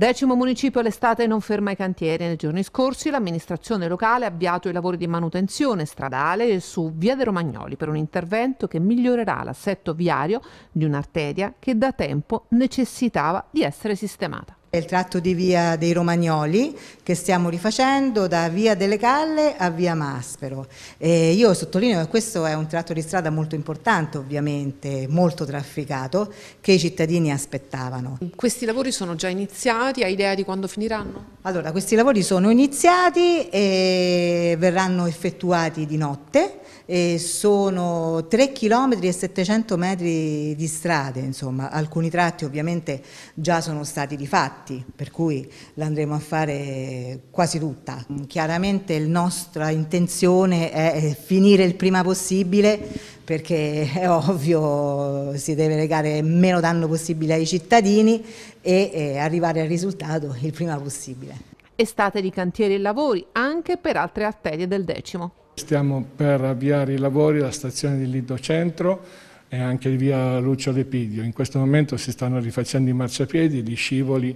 Decimo municipio l'estate non ferma i cantieri. Nei giorni scorsi l'amministrazione locale ha avviato i lavori di manutenzione stradale su Via dei Romagnoli per un intervento che migliorerà l'assetto viario di un'arteria che da tempo necessitava di essere sistemata. È il tratto di via dei Romagnoli che stiamo rifacendo da via delle Calle a via Maspero. E io sottolineo che questo è un tratto di strada molto importante ovviamente, molto trafficato, che i cittadini aspettavano. Questi lavori sono già iniziati, hai idea di quando finiranno? Allora, questi lavori sono iniziati e verranno effettuati di notte e sono 3 km e 700 metri di strade, insomma, alcuni tratti ovviamente già sono stati rifatti, per cui l'andremo a fare quasi tutta. Chiaramente la nostra intenzione è finire il prima possibile perché è ovvio si deve legare meno danno possibile ai cittadini e, e arrivare al risultato il prima possibile. Estate di cantieri e lavori anche per altre arterie del decimo. Stiamo per avviare i lavori alla stazione di Lido Centro e anche via Lucio Lepidio. In questo momento si stanno rifacendo i marciapiedi, gli scivoli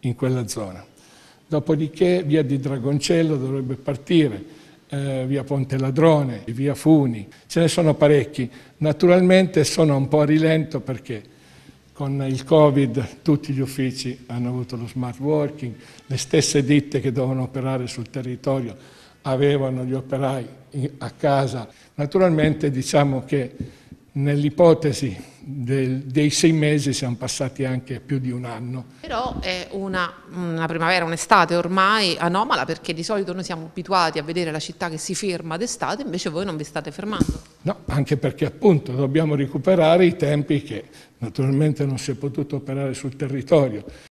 in quella zona. Dopodiché via di Dragoncello dovrebbe partire eh, via Ponte Ladrone, via Funi, ce ne sono parecchi. Naturalmente sono un po' a rilento perché con il Covid tutti gli uffici hanno avuto lo smart working, le stesse ditte che devono operare sul territorio avevano gli operai a casa. Naturalmente diciamo che nell'ipotesi dei sei mesi siamo passati anche più di un anno. Però è una, una primavera, un'estate ormai anomala perché di solito noi siamo abituati a vedere la città che si ferma d'estate, invece voi non vi state fermando. No, anche perché appunto dobbiamo recuperare i tempi che naturalmente non si è potuto operare sul territorio.